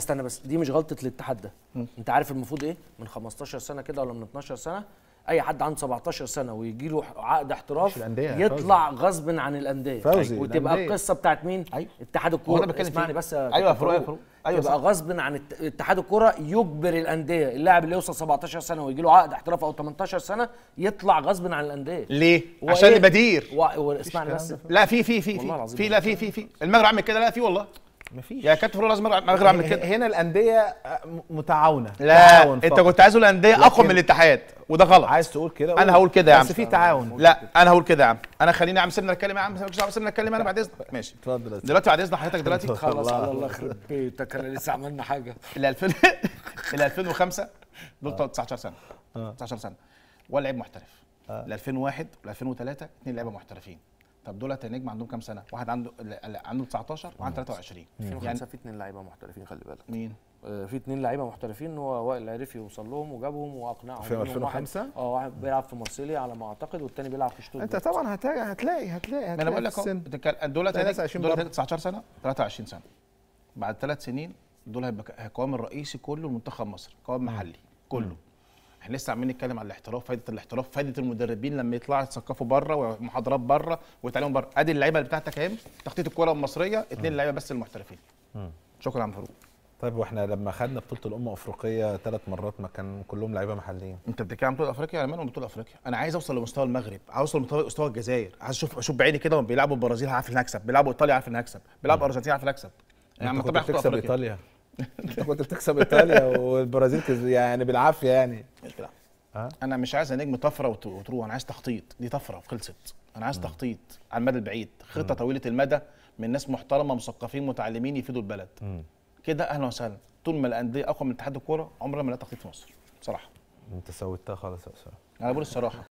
استنى بس دي مش غلطه الاتحاد ده انت عارف المفروض ايه من 15 سنه كده ولا من 12 سنه اي حد عنده 17 سنه ويجي له عقد احتراف يطلع غصب عن الانديه فوزي وتبقى الأندية. القصه بتاعت مين أيوة. اتحاد الكوره اسمعني بس ايوه فروق ايوه يبقى غصب عن اتحاد الكوره يجبر الانديه اللاعب اللي يوصل 17 سنه ويجي له عقد احتراف او 18 سنه يطلع غصب عن الانديه ليه عشان البدير إيه؟ و... اسمعني بس لا في في في في لا في في في المغرب عامل كده لا في والله مفيش يعني كابتن فاروق لازم غير اعمل كده هنا الانديه آه، متعاونه لا انت كنت عايزه الانديه اقوى من الاتحاد وده غلط عايز تقول كده انا هقول كده يا عم بس في تعاون لا انا هقول كده يا عم انا خليني يا عم سيبنا نتكلم يا عم سيبنا نتكلم انا بعد اذنك ماشي اتفضل دلوقتي بعد اذن حضرتك دلوقتي خلاص الله يخرب بيتك انا لسه عملنا حاجه ال 2000 ال 2005 دول 19 سنه 19 آه. سنه ولا لعيب محترف آه. ال 2001 وال 2003 اثنين لعيبه محترفين طب دول نجم عندهم كام سنه؟ واحد عنده عنده 19 وعنده 23 2005 يعني في اثنين لعيبه محترفين خلي بالك مين؟ آه، في اثنين لعيبه محترفين هو وائل عرف يوصل لهم وجابهم واقنعهم في 2005 اه واحد بيلعب في مارسيليا على ما اعتقد والتاني بيلعب في شتوتغارت انت طبعا هتلاقي هتلاقي هتلاقي, ما انا بقول لك دول دولت 19 سنه 23 سنه بعد ثلاث سنين دول هيبقى القوام الرئيسي كله لمنتخب مصر قوام محلي كله احنا لسه عمالين نتكلم على الاحتراف فائده الاحتراف فائده المدربين لما يطلعوا يتثقفوا بره ومحاضرات بره ويتعلموا بره ادي اللعيبه بتاعتك اهي تخطيط الكره المصريه اثنين لعيبه بس المحترفين شكرا عم فاروق طيب واحنا لما خدنا بطوله الامم افريقيه ثلاث مرات ما كان كلهم لعيبه محليين انت بتتكلم عن بطوله افريقيا يا منهم بطوله افريقيا انا عايز اوصل لمستوى المغرب عايز اوصل لمستوى الجزائر عايز اشوف اشوف بعيني كده وهم بيلعبوا البرازيل عارف ان هكسب بيلعبوا ايطاليا عارف ان هكسب بيلعبوا الارجنتين عارف ان يعني انت كنت بتكسب ايطاليا انت كنت بتكسب ايطاليا والبرازيل يعني بالعافيه يعني أه؟ انا مش عايز نجم طفره وتروح انا عايز تخطيط دي طفره خلصت انا عايز م. تخطيط على المدى البعيد خطه م. طويله المدى من ناس محترمه مثقفين متعلمين يفيدوا البلد كده اهلا وسهلا طول ما الانديه اقوى من اتحاد الكوره عمرنا ما لا تخطيط في مصر بصراحه انت سويتها خالص يا اسامه انا بقول الصراحه